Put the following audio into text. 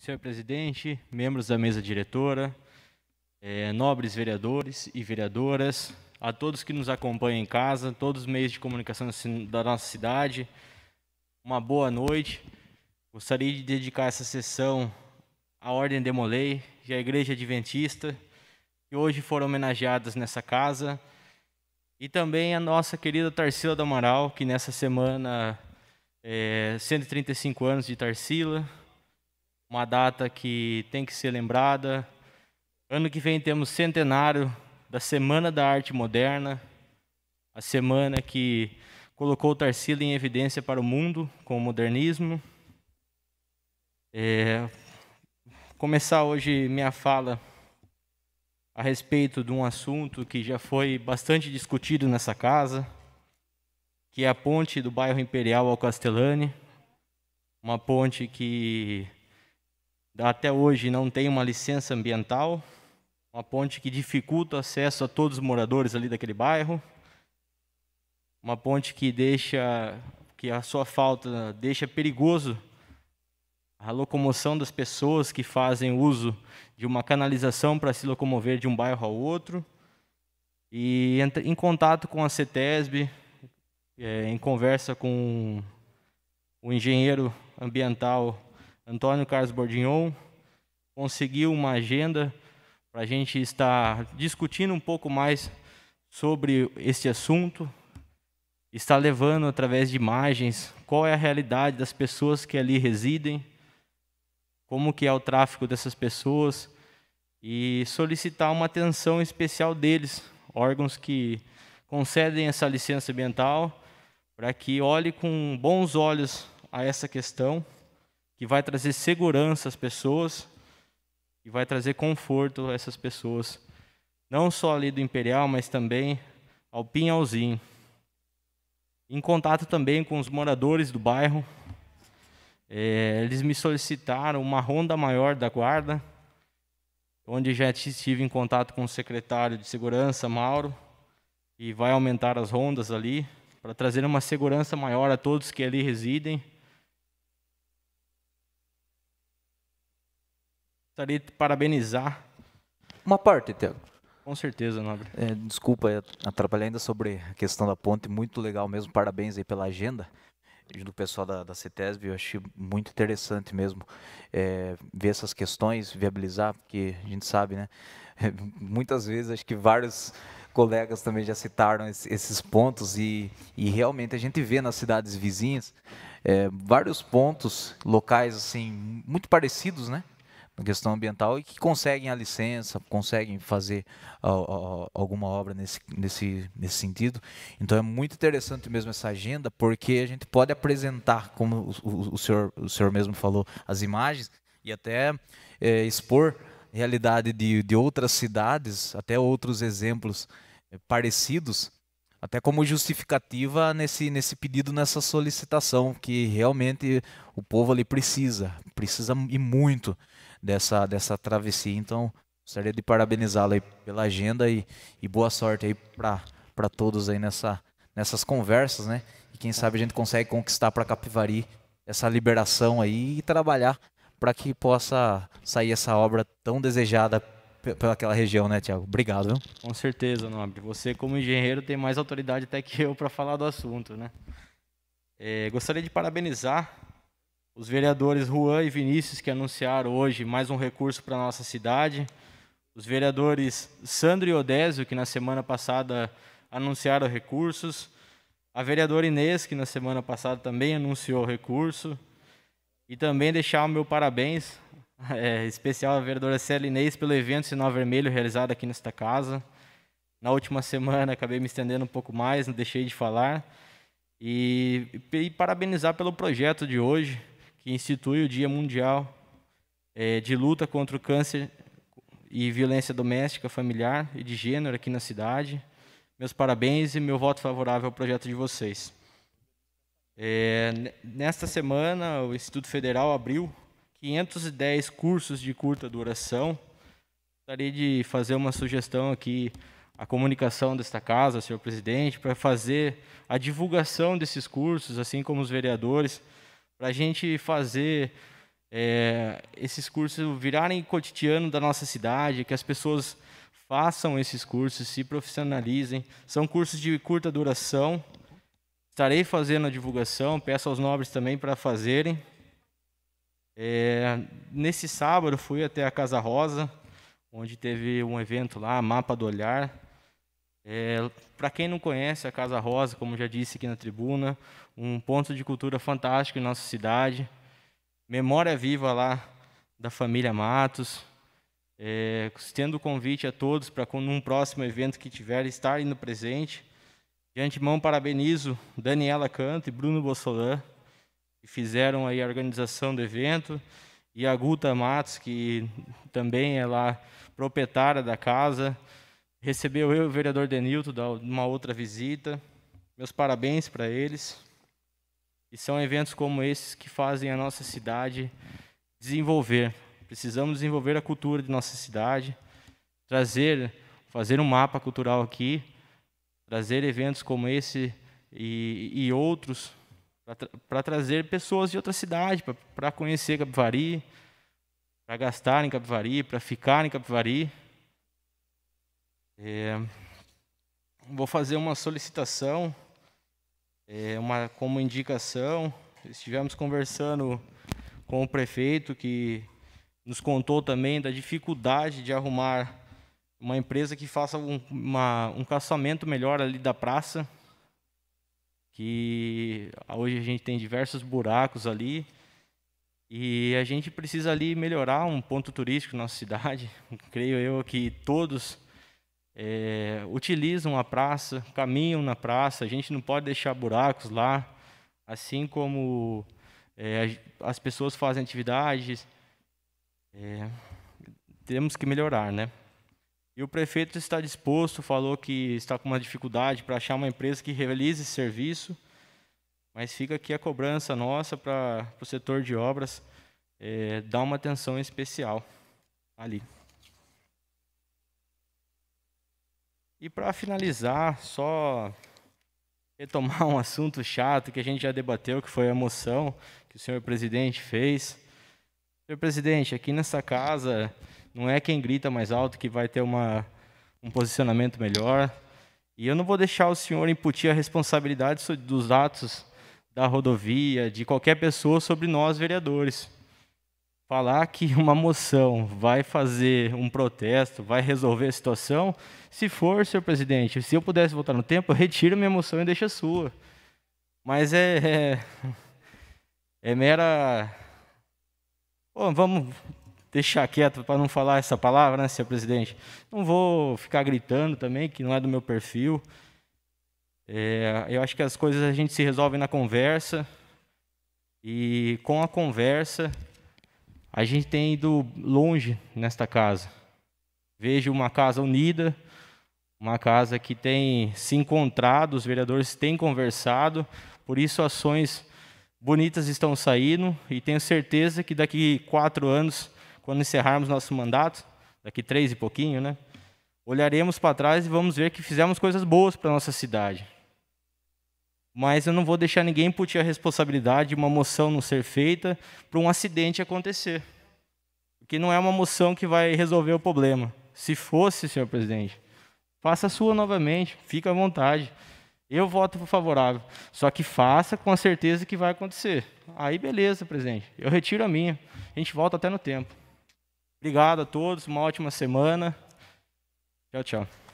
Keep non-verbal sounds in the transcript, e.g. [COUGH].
senhor presidente, membros da mesa diretora, é, nobres vereadores e vereadoras, a todos que nos acompanham em casa, todos os meios de comunicação da nossa cidade, uma boa noite. Gostaria de dedicar essa sessão à Ordem de Molay e à Igreja Adventista, que hoje foram homenageadas nessa casa, e também a nossa querida Tarsila Damaral, Amaral, que nessa semana, é, eh, 135 anos de Tarsila, uma data que tem que ser lembrada. Ano que vem temos centenário da Semana da Arte Moderna, a semana que colocou Tarsila em evidência para o mundo com o modernismo. É, começar hoje minha fala a respeito de um assunto que já foi bastante discutido nessa casa, que é a ponte do bairro Imperial ao Castellani, uma ponte que até hoje não tem uma licença ambiental, uma ponte que dificulta o acesso a todos os moradores ali daquele bairro, uma ponte que deixa que a sua falta deixa perigoso a locomoção das pessoas que fazem uso de uma canalização para se locomover de um bairro ao outro e em contato com a CETESB, eh, em conversa com o engenheiro ambiental Antônio Carlos Bordignon conseguiu uma agenda para a gente estar discutindo um pouco mais sobre este assunto, está levando através de imagens qual é a realidade das pessoas que ali residem, como que é o tráfico dessas pessoas e solicitar uma atenção especial deles, órgãos que concedem essa licença ambiental, para que olhe com bons olhos a essa questão que vai trazer segurança às pessoas e vai trazer conforto a essas pessoas, não só ali do Imperial, mas também ao Pinhalzinho. Em contato também com os moradores do bairro, é, eles me solicitaram uma ronda maior da guarda, onde já estive em contato com o secretário de segurança, Mauro, e vai aumentar as rondas ali para trazer uma segurança maior a todos que ali residem Gostaria de parabenizar. Uma parte, Tiago. Com certeza, Nobre. É, desculpa atrapalhei ainda sobre a questão da ponte, muito legal mesmo, parabéns aí pela agenda do pessoal da, da CETESB, eu achei muito interessante mesmo é, ver essas questões, viabilizar, porque a gente sabe, né? [LAUGHS] Muitas vezes, acho que vários colegas também já citaram esses pontos e, e realmente a gente vê nas cidades vizinhas é, vários pontos locais assim muito parecidos, né? na questão ambiental e que conseguem a licença, conseguem fazer uh, alguma obra nesse, nesse, nesse sentido. Então é muito interessante mesmo essa agenda, porque a gente pode apresentar, como o, o, o senhor, o senhor mesmo falou, as imagens e até eh, expor realidade de, de outras cidades, até outros exemplos eh, parecidos, até como justificativa nesse, nesse pedido, nessa solicitação, que realmente o povo ali precisa, precisa e muito dessa, dessa travessia. Então, gostaria de parabenizá-la pela agenda e, e boa sorte aí para todos aí nessa, nessas conversas, né? E quem sabe a gente consegue conquistar para Capivari essa liberação aí e trabalhar para que possa sair essa obra tão desejada pelaquela região, né, Tiago? Obrigado, viu? Com certeza, Nobre. Você, como engenheiro, tem mais autoridade até que eu para falar do assunto, né? É, gostaria de parabenizar os vereadores Juan e Vinícius, que anunciaram hoje mais um recurso para a nossa cidade, os vereadores Sandro e Odésio, que na semana passada anunciaram recursos, a vereadora Inês, que na semana passada também anunciou recurso, e também deixar o meu parabéns [LAUGHS] é, especial à vereadora Célia Inês pelo evento Sinal Vermelho realizado aqui nesta casa. Na última semana acabei me estendendo um pouco mais, não deixei de falar. E, e parabenizar pelo projeto de hoje, que institui o Dia Mundial é, de Luta contra o Câncer e Violência Doméstica, Familiar e de Gênero aqui na cidade. Meus parabéns e meu voto favorável ao projeto de vocês. É, nesta semana, o Instituto Federal abriu 510 cursos de curta duração. Gostaria de fazer uma sugestão aqui à comunicação desta casa, senhor presidente, para fazer a divulgação desses cursos, assim como os vereadores para a gente fazer é, esses cursos virarem cotidiano da nossa cidade, que as pessoas façam esses cursos, se profissionalizem. São cursos de curta duração. Estarei fazendo a divulgação, peço aos nobres também para fazerem. É, nesse sábado fui até a Casa Rosa, onde teve um evento lá, Mapa do Olhar é, Para quem não conhece, a Casa Rosa, como já disse aqui na tribuna, um ponto de cultura fantástico em nossa cidade. Memória viva lá da família Matos. É, estendo o convite a todos para, num próximo evento que tiver, estarem no presente. De antemão, parabenizo Daniela Canto e Bruno Bossolan, que fizeram aí a organização do evento, e a Guta Matos, que também é lá proprietária da casa. Recebeu eu e o vereador Denilton de uma outra visita. Meus parabéns para eles. E são eventos como esses que fazem a nossa cidade desenvolver. Precisamos desenvolver a cultura de nossa cidade, trazer, fazer um mapa cultural aqui, trazer eventos como esse e, e outros para trazer pessoas de outra cidade para conhecer Capivari, para gastar em Capivari, para ficar em Capivari. É, vou fazer uma solicitação, é, uma como indicação. Estivemos conversando com o prefeito que nos contou também da dificuldade de arrumar uma empresa que faça um, uma, um melhor ali da praça, que hoje a gente tem diversos buracos ali, e a gente precisa ali melhorar um ponto turístico na nossa cidade. [LAUGHS] Creio eu que todos é, utilizam a praça, caminham na praça, a gente não pode deixar buracos lá, assim como é, as pessoas fazem atividades, é, temos que melhorar, né? E o prefeito está disposto, falou que está com uma dificuldade para achar uma empresa que realize esse serviço, mas fica aqui a cobrança nossa para o setor de obras é, dar uma atenção especial ali. E para finalizar, só retomar [LAUGHS] um assunto chato que a gente já debateu, que foi a moção que o senhor presidente fez. Senhor presidente, aqui nessa casa não é quem grita mais alto que vai ter uma, um posicionamento melhor. E eu não vou deixar o senhor imputir a responsabilidade dos atos da rodovia, de qualquer pessoa sobre nós vereadores falar que [LAUGHS] uma moção vai fazer um protesto, vai resolver a situação, se for, senhor presidente, se eu pudesse voltar no tempo, eu retiro minha moção e deixo a sua. Mas é. É, [LAUGHS] é mera. vamos deixar quieto para não falar essa palavra, né, senhor presidente? Não vou ficar gritando também, que não é do meu perfil. É, eu acho que as coisas a gente se resolve na conversa. E com a conversa, a gente tem ido longe nesta casa. Vejo uma casa unida, uma casa que tem se encontrado, os vereadores têm conversado, por isso ações bonitas estão saindo e tenho certeza que daqui quatro anos, quando encerrarmos nosso mandato, daqui três e pouquinho, né, olharemos para trás e vamos ver que fizemos coisas boas para nossa cidade. Mas eu não vou deixar ninguém imputir a responsabilidade de uma moção não ser feita para um acidente acontecer. Porque não é uma moção que vai resolver o problema. Se fosse, senhor presidente, faça a sua novamente, fique à vontade. Eu voto favorável. Só que faça com a certeza que vai acontecer. Aí, beleza, presidente. Eu retiro a minha. A gente volta até no tempo. Obrigado a todos, uma ótima semana. Tchau, tchau.